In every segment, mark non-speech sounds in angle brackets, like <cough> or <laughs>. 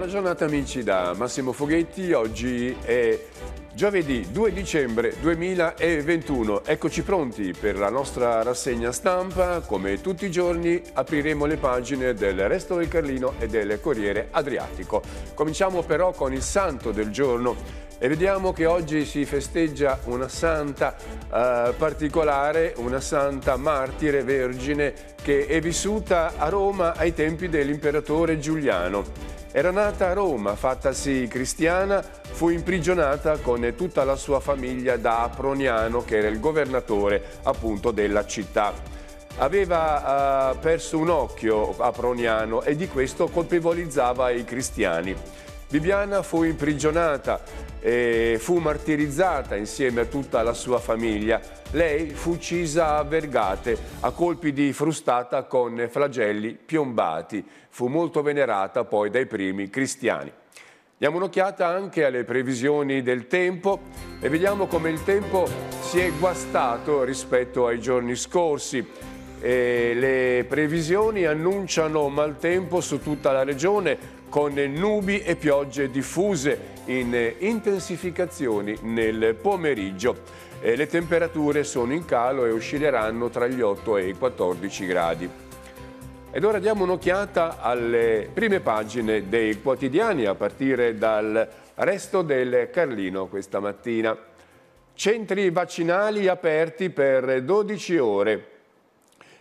Buona giornata amici da Massimo Foghetti, oggi è giovedì 2 dicembre 2021. Eccoci pronti per la nostra rassegna stampa, come tutti i giorni apriremo le pagine del Resto del Carlino e del Corriere Adriatico. Cominciamo però con il santo del giorno e vediamo che oggi si festeggia una santa eh, particolare, una santa martire vergine che è vissuta a Roma ai tempi dell'imperatore Giuliano. Era nata a Roma, fattasi cristiana, fu imprigionata con tutta la sua famiglia da Aproniano, che era il governatore appunto della città. Aveva eh, perso un occhio Aproniano e di questo colpevolizzava i cristiani. Bibiana fu imprigionata e fu martirizzata insieme a tutta la sua famiglia. Lei fu uccisa a vergate, a colpi di frustata con flagelli piombati. Fu molto venerata poi dai primi cristiani. Diamo un'occhiata anche alle previsioni del tempo e vediamo come il tempo si è guastato rispetto ai giorni scorsi. E le previsioni annunciano maltempo su tutta la regione, con nubi e piogge diffuse in eh, intensificazioni nel pomeriggio. Eh, le temperature sono in calo e oscilleranno tra gli 8 e i 14 gradi. Ed ora diamo un'occhiata alle prime pagine dei quotidiani a partire dal resto del Carlino questa mattina. Centri vaccinali aperti per 12 ore.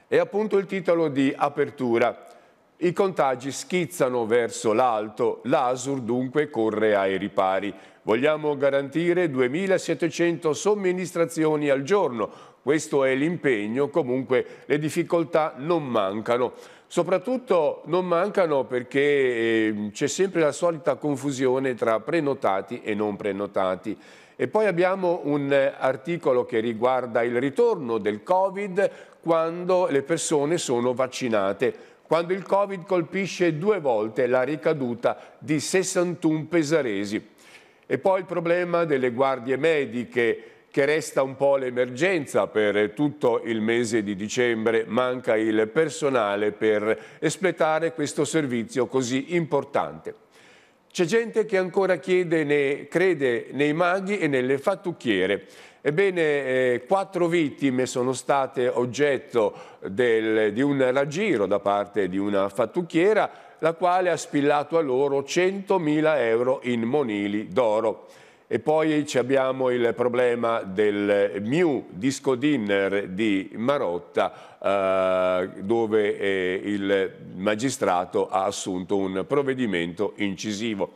È appunto il titolo di apertura. I contagi schizzano verso l'alto, l'ASUR dunque corre ai ripari. Vogliamo garantire 2.700 somministrazioni al giorno, questo è l'impegno, comunque le difficoltà non mancano. Soprattutto non mancano perché ehm, c'è sempre la solita confusione tra prenotati e non prenotati. E poi abbiamo un articolo che riguarda il ritorno del Covid quando le persone sono vaccinate quando il Covid colpisce due volte la ricaduta di 61 pesaresi. E poi il problema delle guardie mediche, che resta un po' l'emergenza per tutto il mese di dicembre, manca il personale per espletare questo servizio così importante. C'è gente che ancora chiede, ne, crede nei maghi e nelle fattucchiere. Ebbene, eh, quattro vittime sono state oggetto del, di un raggiro da parte di una fattucchiera, la quale ha spillato a loro 100.000 euro in monili d'oro. E poi abbiamo il problema del Mew Disco Dinner di Marotta, eh, dove eh, il magistrato ha assunto un provvedimento incisivo.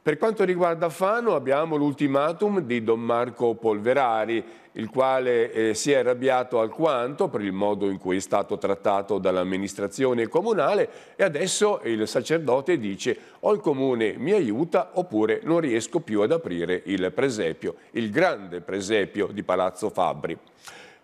Per quanto riguarda Fano abbiamo l'ultimatum di Don Marco Polverari il quale eh, si è arrabbiato alquanto per il modo in cui è stato trattato dall'amministrazione comunale e adesso il sacerdote dice o il comune mi aiuta oppure non riesco più ad aprire il presepio, il grande presepio di Palazzo Fabbri.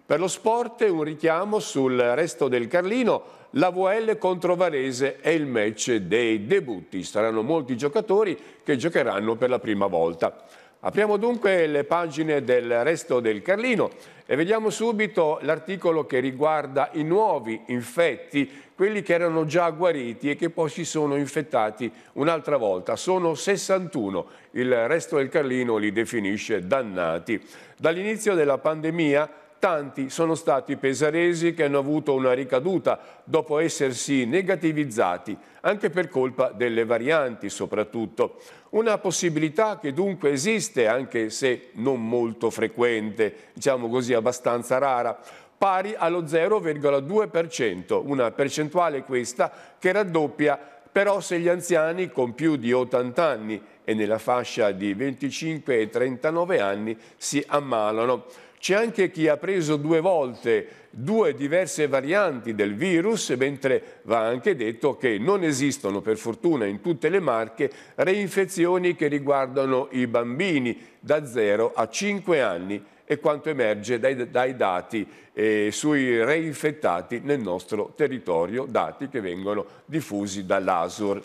Per lo sport un richiamo sul resto del Carlino, la VL contro Varese è il match dei debutti, saranno molti giocatori che giocheranno per la prima volta. Apriamo dunque le pagine del resto del Carlino e vediamo subito l'articolo che riguarda i nuovi infetti, quelli che erano già guariti e che poi si sono infettati un'altra volta. Sono 61, il resto del Carlino li definisce dannati. Dall'inizio della pandemia tanti sono stati i pesaresi che hanno avuto una ricaduta dopo essersi negativizzati, anche per colpa delle varianti soprattutto. Una possibilità che dunque esiste, anche se non molto frequente, diciamo così abbastanza rara, pari allo 0,2%, una percentuale questa che raddoppia però se gli anziani con più di 80 anni e nella fascia di 25 e 39 anni si ammalano. C'è anche chi ha preso due volte due diverse varianti del virus, mentre va anche detto che non esistono per fortuna in tutte le marche reinfezioni che riguardano i bambini da 0 a 5 anni e quanto emerge dai, dai dati eh, sui reinfettati nel nostro territorio, dati che vengono diffusi dall'ASUR.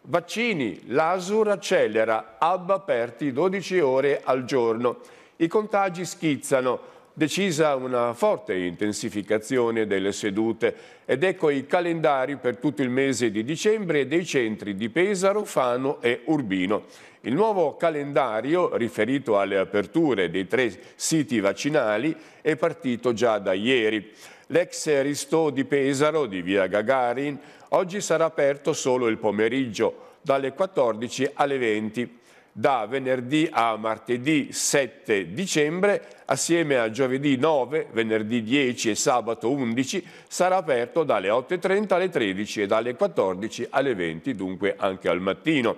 Vaccini, l'ASUR accelera, hub aperti 12 ore al giorno. I contagi schizzano, decisa una forte intensificazione delle sedute ed ecco i calendari per tutto il mese di dicembre dei centri di Pesaro, Fano e Urbino. Il nuovo calendario, riferito alle aperture dei tre siti vaccinali, è partito già da ieri. L'ex Ristò di Pesaro, di via Gagarin, oggi sarà aperto solo il pomeriggio, dalle 14 alle 20 da venerdì a martedì 7 dicembre, assieme a giovedì 9, venerdì 10 e sabato 11, sarà aperto dalle 8.30 alle 13 e dalle 14 alle 20, dunque anche al mattino.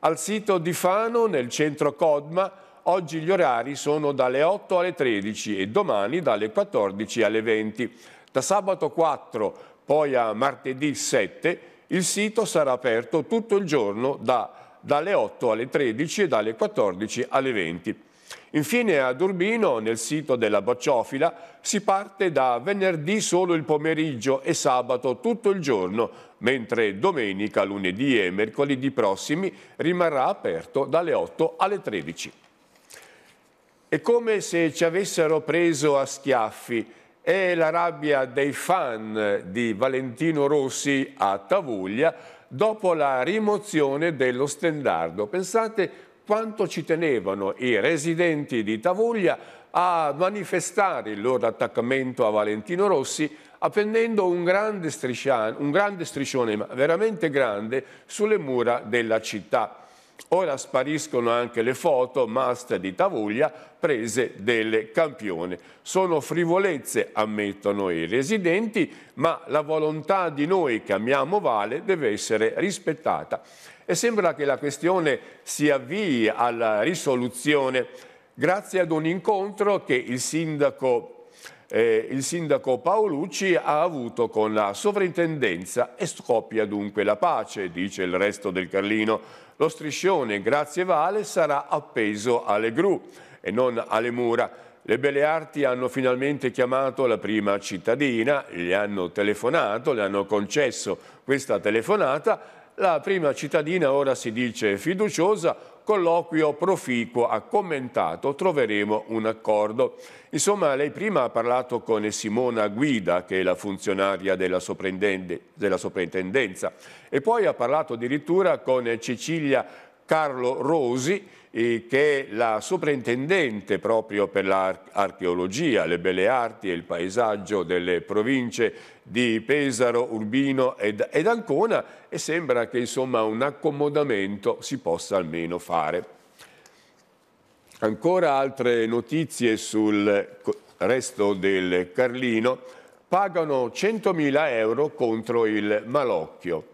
Al sito di Fano, nel centro Codma, oggi gli orari sono dalle 8 alle 13 e domani dalle 14 alle 20. Da sabato 4 poi a martedì 7 il sito sarà aperto tutto il giorno da dalle 8 alle 13 e dalle 14 alle 20. Infine ad Urbino, nel sito della Bocciofila, si parte da venerdì solo il pomeriggio e sabato tutto il giorno, mentre domenica, lunedì e mercoledì prossimi rimarrà aperto dalle 8 alle 13. È come se ci avessero preso a schiaffi È la rabbia dei fan di Valentino Rossi a Tavuglia dopo la rimozione dello stendardo. Pensate quanto ci tenevano i residenti di Tavuglia a manifestare il loro attaccamento a Valentino Rossi appendendo un grande, un grande striscione, ma veramente grande, sulle mura della città. Ora spariscono anche le foto must di Tavuglia prese delle campione. Sono frivolezze, ammettono i residenti, ma la volontà di noi che amiamo Vale deve essere rispettata. E sembra che la questione si avvii alla risoluzione grazie ad un incontro che il sindaco, eh, il sindaco Paolucci ha avuto con la sovrintendenza e scoppia dunque la pace, dice il resto del Carlino lo striscione, grazie Vale, sarà appeso alle gru e non alle mura. Le belle arti hanno finalmente chiamato la prima cittadina, le hanno telefonato, le hanno concesso questa telefonata. La prima cittadina ora si dice fiduciosa, colloquio proficuo ha commentato troveremo un accordo. Insomma, lei prima ha parlato con Simona Guida, che è la funzionaria della, della soprintendenza, e poi ha parlato addirittura con Cecilia Carlo Rosi, che è la soprintendente proprio per l'archeologia, le belle arti e il paesaggio delle province di Pesaro, Urbino ed, ed Ancona e sembra che insomma un accomodamento si possa almeno fare. Ancora altre notizie sul resto del Carlino pagano 100.000 euro contro il malocchio.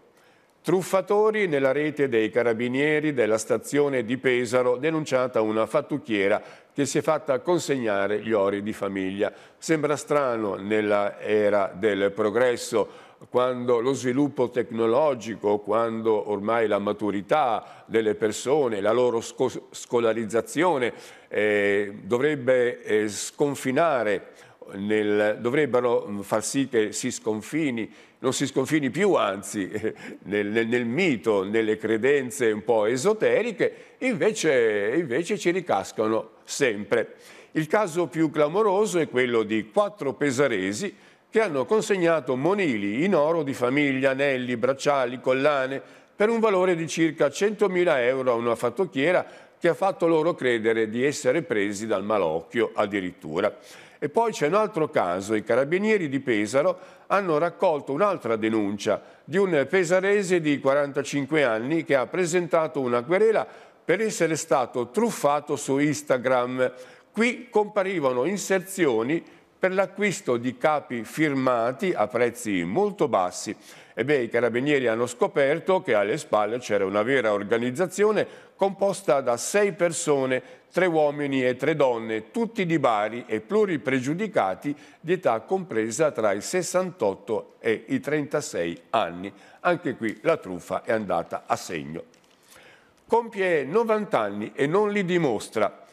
Truffatori nella rete dei carabinieri della stazione di Pesaro, denunciata una fattucchiera che si è fatta consegnare gli ori di famiglia. Sembra strano nella era del progresso quando lo sviluppo tecnologico, quando ormai la maturità delle persone, la loro scolarizzazione eh, dovrebbe eh, sconfinare nel, dovrebbero far sì che si sconfini non si sconfini più, anzi, <laughs> nel, nel, nel mito, nelle credenze un po' esoteriche, invece, invece ci ricascano sempre. Il caso più clamoroso è quello di quattro pesaresi che hanno consegnato monili in oro di famiglia, anelli, bracciali, collane, per un valore di circa 100.000 euro a una fattocchiera che ha fatto loro credere di essere presi dal malocchio addirittura. E poi c'è un altro caso, i carabinieri di Pesaro hanno raccolto un'altra denuncia di un pesarese di 45 anni che ha presentato una querela per essere stato truffato su Instagram. Qui comparivano inserzioni per l'acquisto di capi firmati a prezzi molto bassi. E beh, i carabinieri hanno scoperto che alle spalle c'era una vera organizzazione composta da sei persone, tre uomini e tre donne, tutti di Bari e pluripregiudicati di età compresa tra i 68 e i 36 anni. Anche qui la truffa è andata a segno. Compie 90 anni e non li dimostra.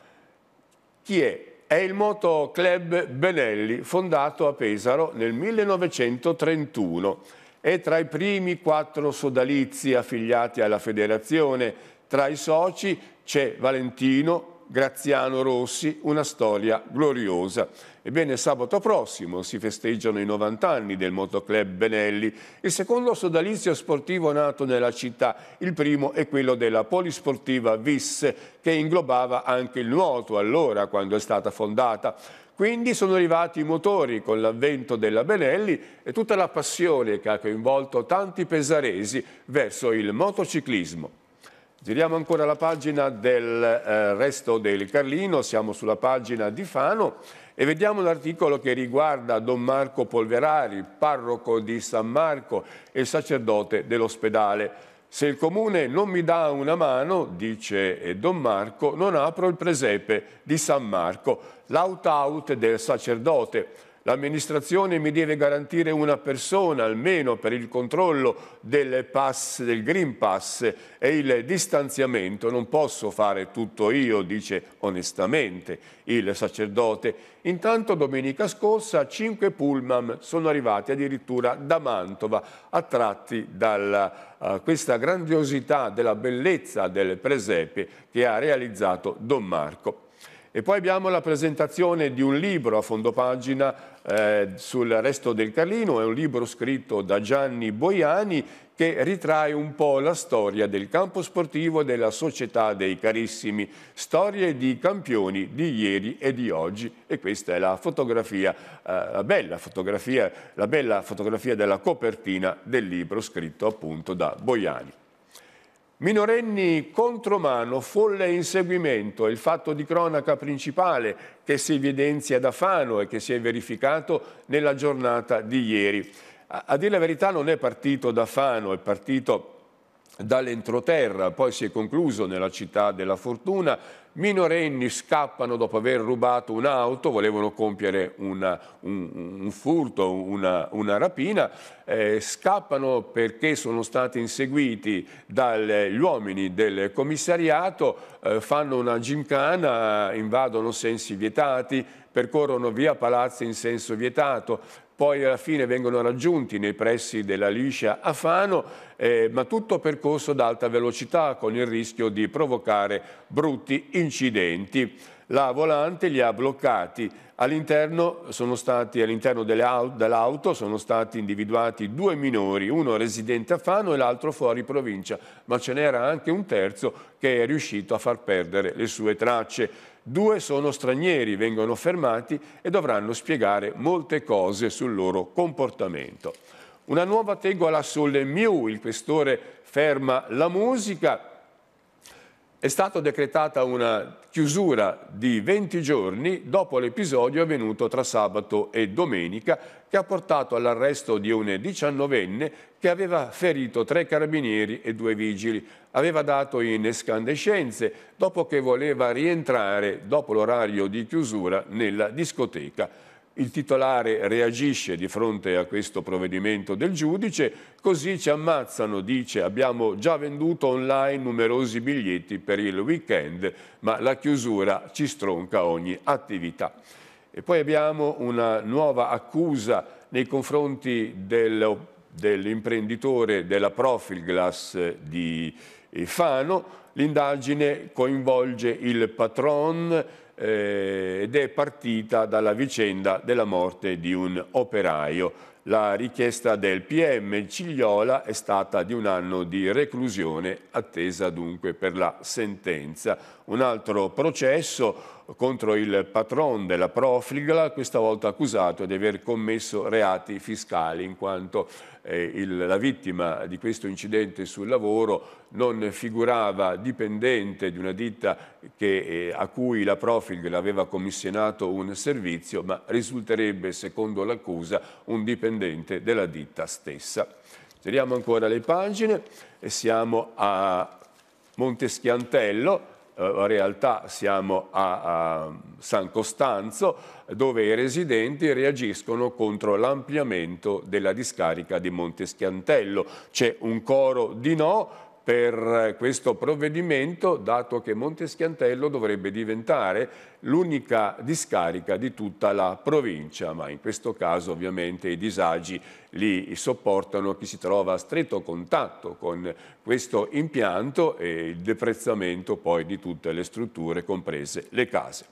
Chi è è il Moto Club Benelli, fondato a Pesaro nel 1931. È tra i primi quattro sodalizi affiliati alla federazione. Tra i soci c'è Valentino, Graziano Rossi, una storia gloriosa. Ebbene, sabato prossimo si festeggiano i 90 anni del motoclub Benelli, il secondo sodalizio sportivo nato nella città, il primo è quello della polisportiva Vis, che inglobava anche il nuoto allora, quando è stata fondata. Quindi sono arrivati i motori con l'avvento della Benelli e tutta la passione che ha coinvolto tanti pesaresi verso il motociclismo. Giriamo ancora la pagina del eh, resto del Carlino, siamo sulla pagina di Fano e vediamo l'articolo che riguarda Don Marco Polverari, parroco di San Marco e sacerdote dell'ospedale. Se il comune non mi dà una mano, dice eh, Don Marco, non apro il presepe di San Marco, l'out-out del sacerdote. L'amministrazione mi deve garantire una persona almeno per il controllo del, pass, del Green Pass e il distanziamento. Non posso fare tutto io, dice onestamente il sacerdote. Intanto domenica scorsa cinque pullman sono arrivati addirittura da Mantova, attratti da uh, eh, questa grandiosità della bellezza del presepe che ha realizzato Don Marco. E poi abbiamo la presentazione di un libro a fondo pagina eh, sul resto del Carlino, è un libro scritto da Gianni Boiani che ritrae un po' la storia del campo sportivo e della società dei carissimi, storie di campioni di ieri e di oggi e questa è la fotografia, eh, la, bella fotografia la bella fotografia della copertina del libro scritto appunto da Boiani. Minorenni contromano, folle inseguimento, il fatto di cronaca principale che si evidenzia da Fano e che si è verificato nella giornata di ieri. A, a dire la verità non è partito da Fano, è partito dall'entroterra, poi si è concluso nella città della fortuna, minorenni scappano dopo aver rubato un'auto, volevano compiere una, un, un, furto, una, una rapina, eh, scappano perché sono stati inseguiti dagli uomini del commissariato, eh, fanno una gincana, invadono sensi vietati, percorrono via palazzi in senso vietato, poi alla fine vengono raggiunti nei pressi della liscia a Fano, eh, ma tutto percorso ad alta velocità con il rischio di provocare brutti incidenti. La volante li ha bloccati. All'interno, all dell'auto sono stati individuati due minori, uno residente a Fano e l'altro fuori provincia, ma ce n'era anche un terzo che è riuscito a far perdere le sue tracce due sono stranieri, vengono fermati e dovranno spiegare molte cose sul loro comportamento. Una nuova tegola sulle Mew, il questore ferma la musica è stata decretata una chiusura di 20 giorni dopo l'episodio avvenuto tra sabato e domenica che ha portato all'arresto di un 19enne che aveva ferito tre carabinieri e due vigili. Aveva dato in escandescenze dopo che voleva rientrare dopo l'orario di chiusura nella discoteca. Il titolare reagisce di fronte a questo provvedimento del giudice, così ci ammazzano, dice abbiamo già venduto online numerosi biglietti per il weekend, ma la chiusura ci stronca ogni attività. E poi abbiamo una nuova accusa nei confronti del, dell'imprenditore della Profilglass di eh, Fano. L'indagine coinvolge il patron eh, ed è partita dalla vicenda della morte di un operaio. La richiesta del PM Cigliola è stata di un anno di reclusione, attesa dunque per la sentenza. Un altro processo contro il patron della Profligla, questa volta accusato di aver commesso reati fiscali in quanto eh, il, la vittima di questo incidente sul lavoro non figurava dipendente di una ditta che, eh, a cui la Profil aveva commissionato un servizio, ma risulterebbe, secondo l'accusa, un dipendente della ditta stessa. Tiriamo ancora le pagine e siamo a Monteschiantello, eh, in realtà siamo a, a San Costanzo, dove i residenti reagiscono contro l'ampliamento della discarica di Monteschiantello. C'è un coro di no per eh, questo provvedimento, dato che Monteschiantello dovrebbe diventare l'unica discarica di tutta la provincia, ma in questo caso ovviamente i disagi li sopportano chi si trova a stretto contatto con questo impianto e il deprezzamento poi di tutte le strutture, comprese le case.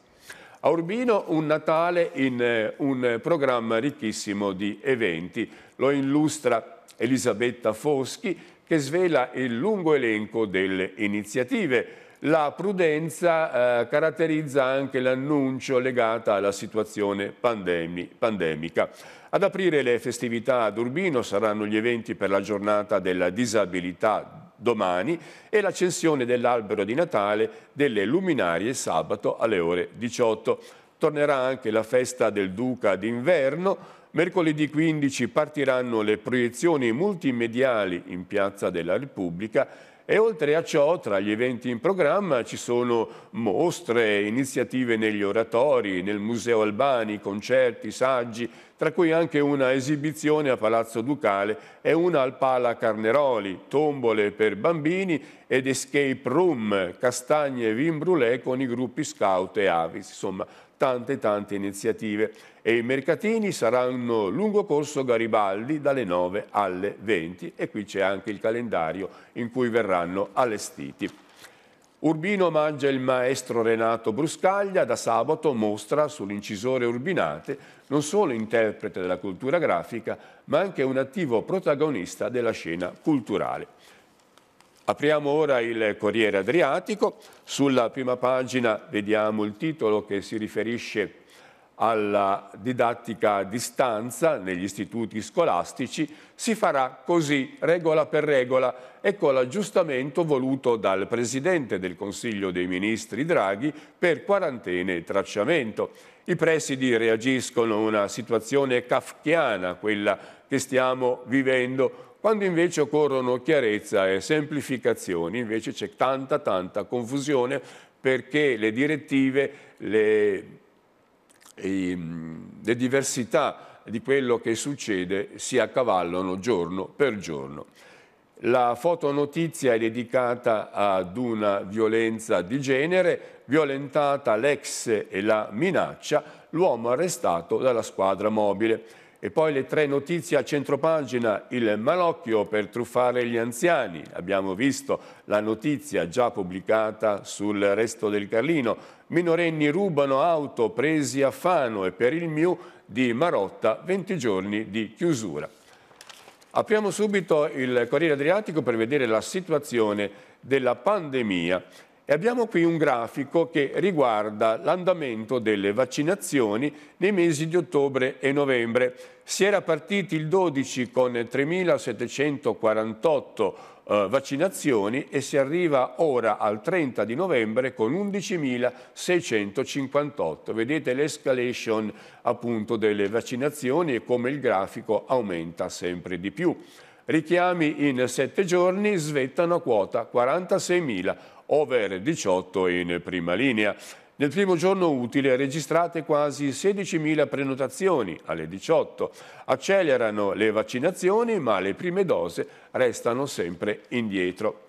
A Urbino un Natale in eh, un programma ricchissimo di eventi, lo illustra Elisabetta Foschi, che svela il lungo elenco delle iniziative. La prudenza eh, caratterizza anche l'annuncio legato alla situazione pandemi, pandemica. Ad aprire le festività ad Urbino saranno gli eventi per la giornata della disabilità domani e l'accensione dell'albero di Natale delle luminarie sabato alle ore 18 tornerà anche la festa del Duca d'inverno. Mercoledì 15 partiranno le proiezioni multimediali in Piazza della Repubblica e oltre a ciò, tra gli eventi in programma ci sono mostre, iniziative negli oratori, nel Museo Albani, concerti, saggi, tra cui anche una esibizione a Palazzo Ducale e una al Pala Carneroli, tombole per bambini ed escape room, castagne e vin brûlée con i gruppi scout e avis. Insomma, tante tante iniziative e i mercatini saranno lungo corso Garibaldi dalle 9 alle 20 e qui c'è anche il calendario in cui verranno allestiti. Urbino mangia il maestro Renato Bruscaglia, da sabato mostra sull'incisore Urbinate, non solo interprete della cultura grafica, ma anche un attivo protagonista della scena culturale. Apriamo ora il Corriere Adriatico, sulla prima pagina vediamo il titolo che si riferisce alla didattica a distanza negli istituti scolastici, si farà così, regola per regola, e con l'aggiustamento voluto dal Presidente del Consiglio dei Ministri Draghi per quarantene e tracciamento. I presidi reagiscono a una situazione kafkiana, quella che stiamo vivendo, quando invece occorrono chiarezza e semplificazioni, invece c'è tanta tanta confusione perché le direttive, le, ehm, le diversità di quello che succede si accavallano giorno per giorno. La fotonotizia è dedicata ad una violenza di genere, violentata l'ex e la minaccia, l'uomo arrestato dalla squadra mobile. E poi le tre notizie a centropagina, il malocchio per truffare gli anziani, abbiamo visto la notizia già pubblicata sul resto del Carlino, minorenni rubano auto presi a Fano e per il Miu di Marotta 20 giorni di chiusura. Apriamo subito il Corriere Adriatico per vedere la situazione della pandemia abbiamo qui un grafico che riguarda l'andamento delle vaccinazioni nei mesi di ottobre e novembre. Si era partiti il 12 con 3.748 eh, vaccinazioni e si arriva ora al 30 di novembre con 11.658. Vedete l'escalation appunto delle vaccinazioni e come il grafico aumenta sempre di più. Richiami in sette giorni svettano a quota 46.000 over 18 in prima linea. Nel primo giorno utile registrate quasi 16.000 prenotazioni alle 18. Accelerano le vaccinazioni ma le prime dose restano sempre indietro.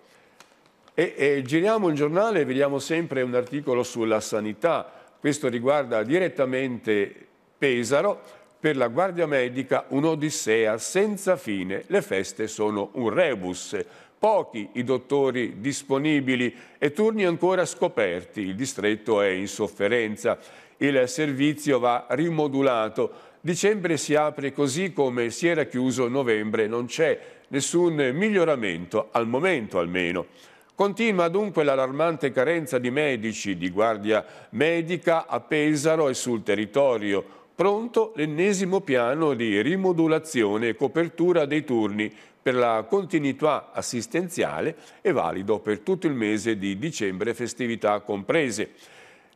E, e giriamo il giornale e vediamo sempre un articolo sulla sanità. Questo riguarda direttamente Pesaro. Per la Guardia Medica un'odissea senza fine. Le feste sono un rebus pochi i dottori disponibili e turni ancora scoperti. Il distretto è in sofferenza. Il servizio va rimodulato. Dicembre si apre così come si era chiuso novembre. Non c'è nessun miglioramento, al momento almeno. Continua dunque l'allarmante carenza di medici, di guardia medica a Pesaro e sul territorio. Pronto l'ennesimo piano di rimodulazione e copertura dei turni per la continuità assistenziale e valido per tutto il mese di dicembre festività comprese.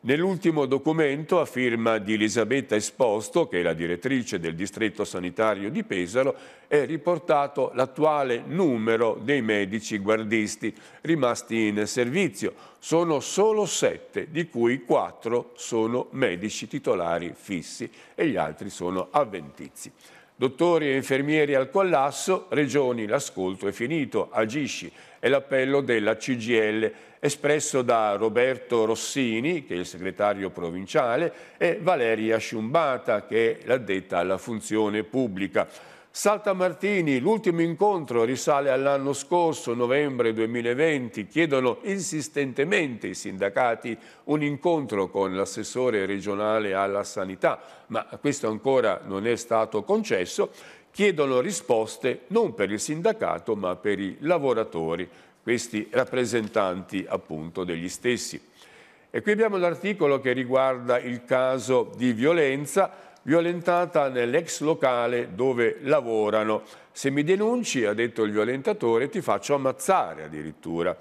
Nell'ultimo documento a firma di Elisabetta Esposto, che è la direttrice del distretto sanitario di Pesaro, è riportato l'attuale numero dei medici guardisti rimasti in servizio. Sono solo sette, di cui quattro sono medici titolari fissi e gli altri sono avventizi. Dottori e infermieri al collasso, regioni, l'ascolto è finito, agisci. È l'appello della CGL espresso da Roberto Rossini, che è il segretario provinciale, e Valeria Sciumbata, che è l'addetta alla funzione pubblica. Salta Martini, l'ultimo incontro risale all'anno scorso, novembre 2020. Chiedono insistentemente i sindacati un incontro con l'assessore regionale alla sanità, ma questo ancora non è stato concesso. Chiedono risposte non per il sindacato ma per i lavoratori, questi rappresentanti appunto degli stessi. E qui abbiamo l'articolo che riguarda il caso di violenza violentata nell'ex locale dove lavorano. Se mi denunci, ha detto il violentatore, ti faccio ammazzare addirittura.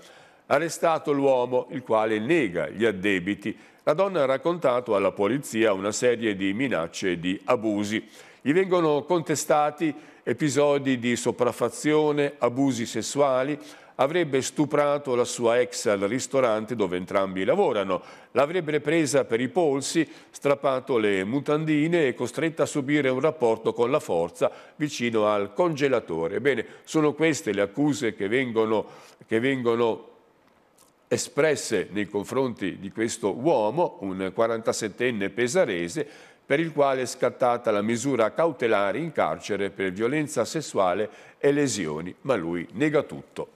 Arrestato l'uomo, il quale nega gli addebiti. La donna ha raccontato alla polizia una serie di minacce e di abusi. Gli vengono contestati episodi di sopraffazione, abusi sessuali, avrebbe stuprato la sua ex al ristorante dove entrambi lavorano, l'avrebbe presa per i polsi, strappato le mutandine e costretta a subire un rapporto con la forza vicino al congelatore. Bene, sono queste le accuse che vengono, che vengono espresse nei confronti di questo uomo, un 47enne pesarese, per il quale è scattata la misura cautelare in carcere per violenza sessuale e lesioni, ma lui nega tutto.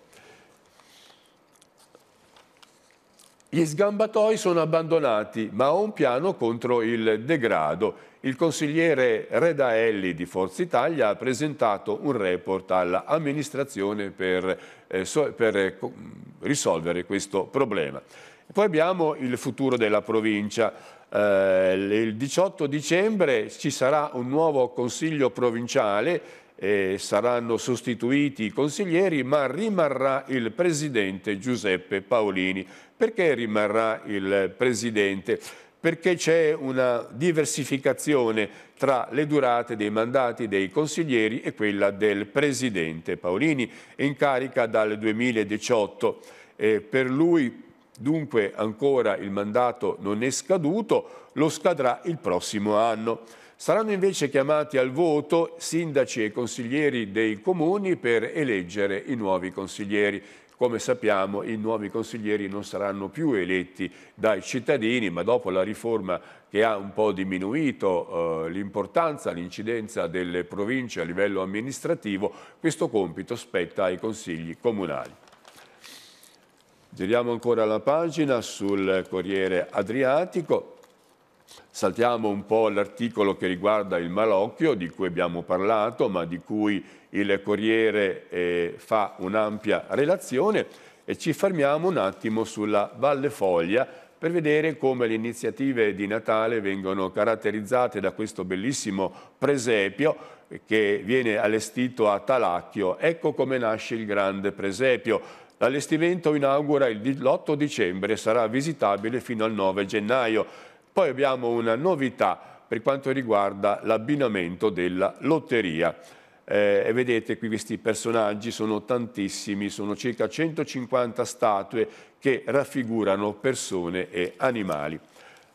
Gli sgambatoi sono abbandonati, ma ho un piano contro il degrado. Il consigliere Redaelli di Forza Italia ha presentato un report all'amministrazione per, eh, so, per eh, risolvere questo problema. Poi abbiamo il futuro della provincia. Eh, il 18 dicembre ci sarà un nuovo consiglio provinciale eh, saranno sostituiti i consiglieri, ma rimarrà il presidente Giuseppe Paolini. Perché rimarrà il presidente? Perché c'è una diversificazione tra le durate dei mandati dei consiglieri e quella del presidente Paolini, in carica dal 2018. Eh, per lui dunque ancora il mandato non è scaduto, lo scadrà il prossimo anno. Saranno invece chiamati al voto sindaci e consiglieri dei comuni per eleggere i nuovi consiglieri. Come sappiamo i nuovi consiglieri non saranno più eletti dai cittadini, ma dopo la riforma che ha un po' diminuito eh, l'importanza, l'incidenza delle province a livello amministrativo, questo compito spetta ai consigli comunali. Giriamo ancora la pagina sul Corriere Adriatico. Saltiamo un po' l'articolo che riguarda il malocchio di cui abbiamo parlato, ma di cui il Corriere eh, fa un'ampia relazione e ci fermiamo un attimo sulla Valle Foglia per vedere come le iniziative di Natale vengono caratterizzate da questo bellissimo presepio che viene allestito a Talacchio. Ecco come nasce il grande presepio. L'allestimento inaugura l'8 dicembre e sarà visitabile fino al 9 gennaio. Poi abbiamo una novità per quanto riguarda l'abbinamento della lotteria. Eh, e vedete qui questi personaggi sono tantissimi, sono circa 150 statue che raffigurano persone e animali.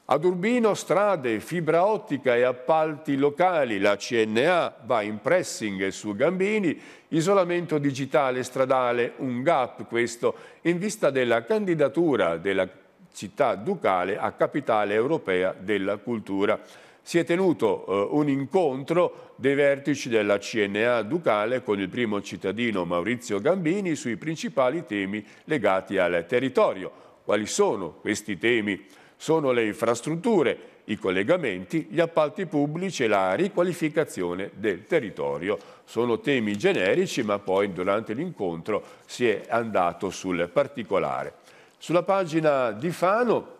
Ad Urbino strade, fibra ottica e appalti locali, la CNA va in pressing su Gambini, isolamento digitale stradale, un gap questo, in vista della candidatura della città ducale a capitale europea della cultura. Si è tenuto eh, un incontro dei vertici della CNA Ducale con il primo cittadino Maurizio Gambini sui principali temi legati al territorio. Quali sono questi temi? Sono le infrastrutture, i collegamenti, gli appalti pubblici e la riqualificazione del territorio. Sono temi generici, ma poi durante l'incontro si è andato sul particolare. Sulla pagina di Fano,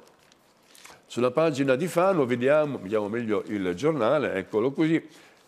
sulla pagina di Fano vediamo, vediamo meglio il giornale, eccolo così,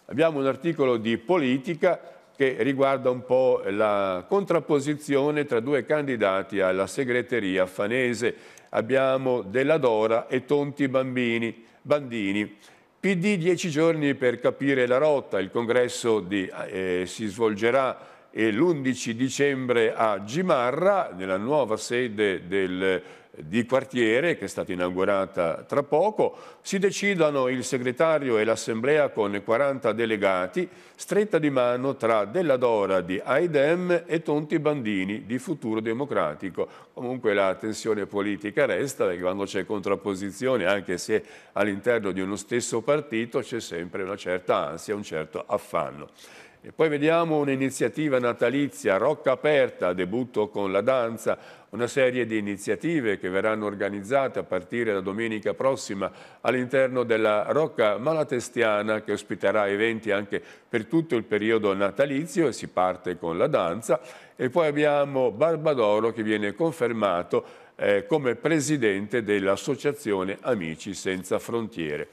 abbiamo un articolo di politica che riguarda un po' la contrapposizione tra due candidati alla segreteria fanese. Abbiamo Della Dora e Tonti Bambini, Bandini. PD dieci giorni per capire la rotta, il congresso di, eh, si svolgerà e l'11 dicembre a Gimarra, nella nuova sede del di quartiere che è stata inaugurata tra poco, si decidano il segretario e l'assemblea con 40 delegati, stretta di mano tra Della Dora di Aidem e Tonti Bandini di Futuro Democratico. Comunque la tensione politica resta perché quando c'è contrapposizione, anche se all'interno di uno stesso partito, c'è sempre una certa ansia, un certo affanno. E poi vediamo un'iniziativa natalizia, Rocca Aperta, debutto con la danza, una serie di iniziative che verranno organizzate a partire da domenica prossima all'interno della Rocca Malatestiana che ospiterà eventi anche per tutto il periodo natalizio e si parte con la danza e poi abbiamo Barbadoro che viene confermato eh, come presidente dell'associazione Amici Senza Frontiere.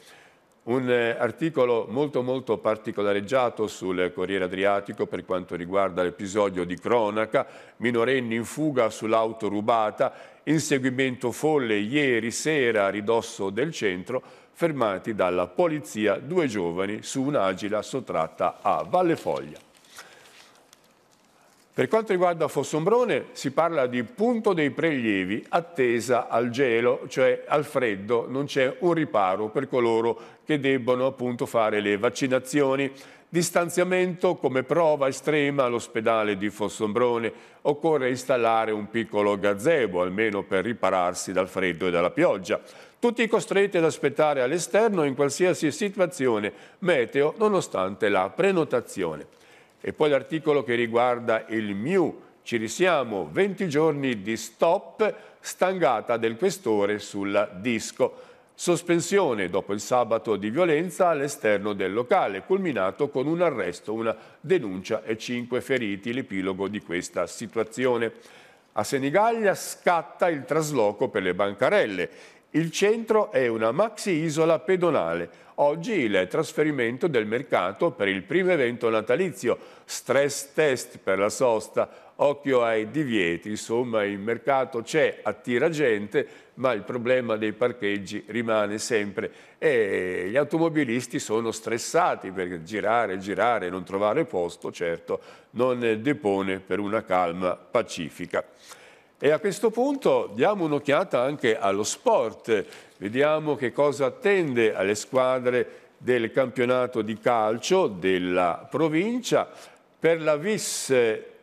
Un eh, articolo molto molto particolareggiato sul Corriere Adriatico per quanto riguarda l'episodio di cronaca, minorenni in fuga sull'auto rubata, inseguimento folle ieri sera a ridosso del centro, fermati dalla polizia due giovani su un'agila sottratta a Valle Foglia. Per quanto riguarda Fossombrone si parla di punto dei prelievi attesa al gelo, cioè al freddo, non c'è un riparo per coloro che debbono appunto fare le vaccinazioni. Distanziamento come prova estrema all'ospedale di Fossombrone. Occorre installare un piccolo gazebo, almeno per ripararsi dal freddo e dalla pioggia. Tutti costretti ad aspettare all'esterno in qualsiasi situazione meteo, nonostante la prenotazione. E poi l'articolo che riguarda il MIU, ci risiamo 20 giorni di stop, stangata del questore sul disco. Sospensione dopo il sabato di violenza all'esterno del locale, culminato con un arresto, una denuncia e cinque feriti, l'epilogo di questa situazione. A Senigallia scatta il trasloco per le bancarelle. Il centro è una maxi isola pedonale Oggi il trasferimento del mercato per il primo evento natalizio, stress test per la sosta, occhio ai divieti, insomma il mercato c'è, attira gente, ma il problema dei parcheggi rimane sempre e gli automobilisti sono stressati per girare, girare, non trovare posto, certo, non depone per una calma pacifica. E a questo punto diamo un'occhiata anche allo sport, vediamo che cosa attende alle squadre del campionato di calcio della provincia per la Vis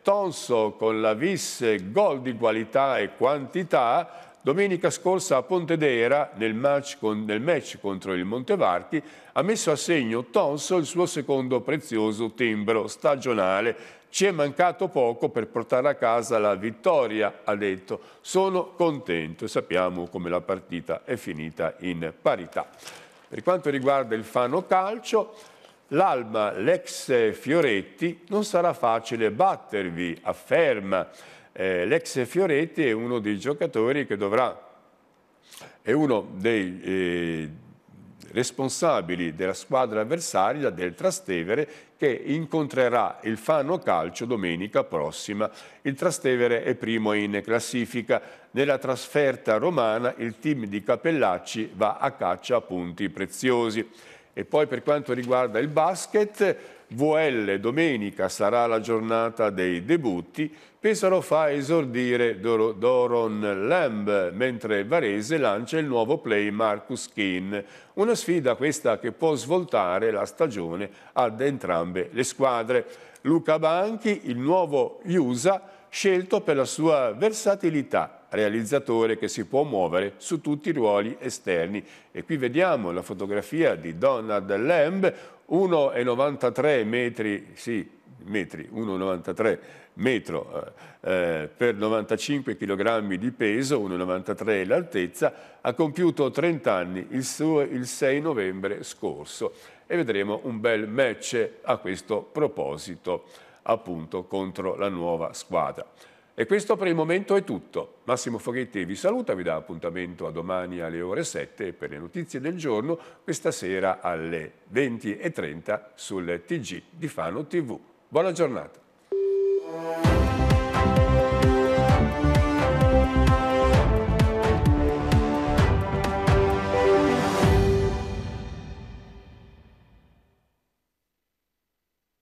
Tonso con la Vis gol di qualità e quantità domenica scorsa a Pontedera nel match, con, nel match, contro il Montevarchi ha messo a segno Tonso il suo secondo prezioso timbro stagionale ci è mancato poco per portare a casa la vittoria, ha detto. Sono contento, sappiamo come la partita è finita in parità. Per quanto riguarda il Fano Calcio, l'Alba, l'ex Fioretti, non sarà facile battervi, afferma. Eh, l'ex Fioretti è uno dei giocatori che dovrà, è uno dei eh, responsabili della squadra avversaria del Trastevere che incontrerà il Fano Calcio domenica prossima. Il Trastevere è primo in classifica. Nella trasferta romana il team di Capellacci va a caccia a punti preziosi. E poi per quanto riguarda il basket, VL domenica sarà la giornata dei debutti, Pesaro fa esordire Dor Doron Lamb, mentre Varese lancia il nuovo play Marcus Keane. Una sfida questa che può svoltare la stagione ad entrambe le squadre. Luca Banchi, il nuovo Iusa, scelto per la sua versatilità realizzatore che si può muovere su tutti i ruoli esterni. E qui vediamo la fotografia di Donald Lamb, 1,93 metri, sì, metri, 1,93 metro eh, eh per 95 kg di peso, 1,93 l'altezza, ha compiuto 30 anni il, suo, il 6 novembre scorso e vedremo un bel match a questo proposito appunto contro la nuova squadra. E questo per il momento è tutto. Massimo Foghetti vi saluta, vi dà appuntamento a domani alle ore 7 per le notizie del giorno, questa sera alle 20.30 sul TG di Fano TV. Buona giornata.